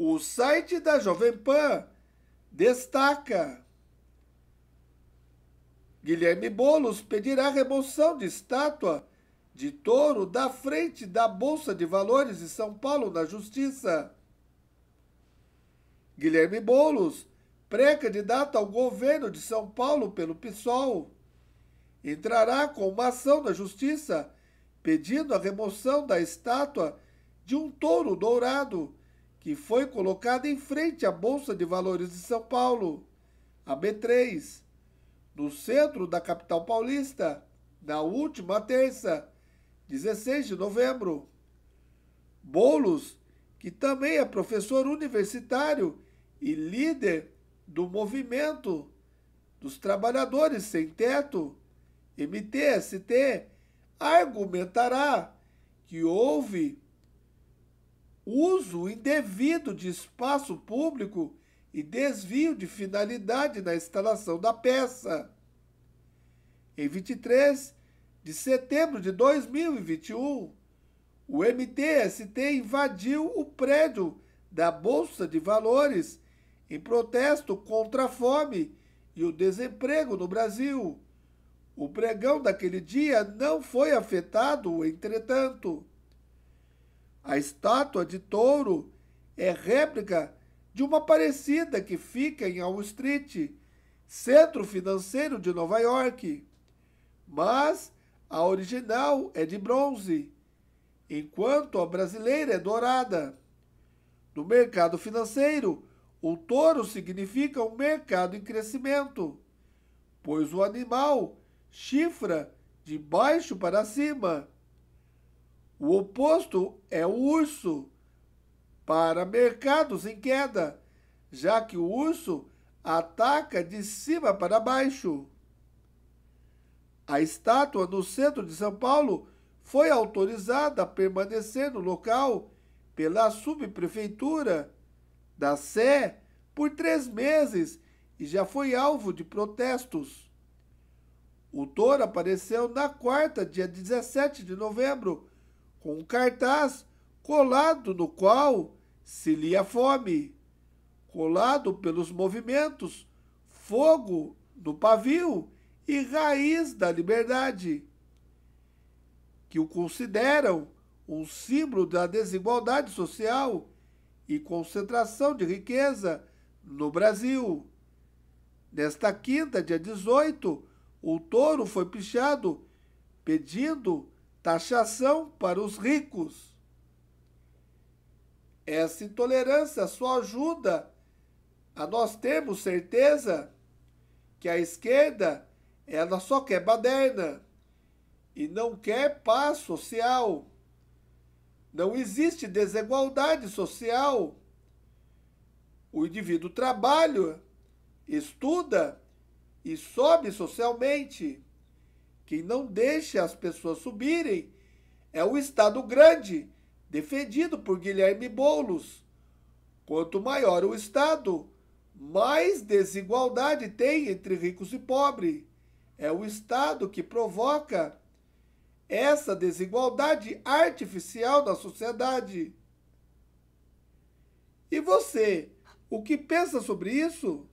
O site da Jovem Pan destaca: Guilherme Bolos pedirá remoção de estátua de touro da frente da Bolsa de Valores de São Paulo na Justiça. Guilherme Bolos, pré-candidato ao governo de São Paulo pelo PSOL, entrará com uma ação na Justiça pedindo a remoção da estátua de um touro dourado que foi colocada em frente à Bolsa de Valores de São Paulo, a B3, no centro da capital paulista, na última terça, 16 de novembro. Bolos, que também é professor universitário e líder do movimento dos trabalhadores sem teto, MTST, argumentará que houve uso indevido de espaço público e desvio de finalidade na instalação da peça. Em 23 de setembro de 2021, o MTST invadiu o prédio da Bolsa de Valores em protesto contra a fome e o desemprego no Brasil. O pregão daquele dia não foi afetado, entretanto. A estátua de touro é réplica de uma parecida que fica em Wall Street, centro financeiro de Nova York. Mas a original é de bronze, enquanto a brasileira é dourada. No mercado financeiro, o touro significa um mercado em crescimento, pois o animal chifra de baixo para cima o oposto é o urso para mercados em queda, já que o urso ataca de cima para baixo. A estátua no centro de São Paulo foi autorizada a permanecer no local pela subprefeitura da Sé por três meses e já foi alvo de protestos. O touro apareceu na quarta, dia 17 de novembro, com um cartaz colado no qual se lia fome, colado pelos movimentos, fogo no pavio e raiz da liberdade, que o consideram um símbolo da desigualdade social e concentração de riqueza no Brasil. Nesta quinta, dia 18, o touro foi pichado, pedindo taxação para os ricos. Essa intolerância só ajuda a nós termos certeza que a esquerda ela só quer baderna e não quer paz social. Não existe desigualdade social. O indivíduo trabalha, estuda e sobe socialmente. Quem não deixa as pessoas subirem é o Estado grande, defendido por Guilherme Boulos. Quanto maior o Estado, mais desigualdade tem entre ricos e pobres. É o Estado que provoca essa desigualdade artificial na sociedade. E você, o que pensa sobre isso?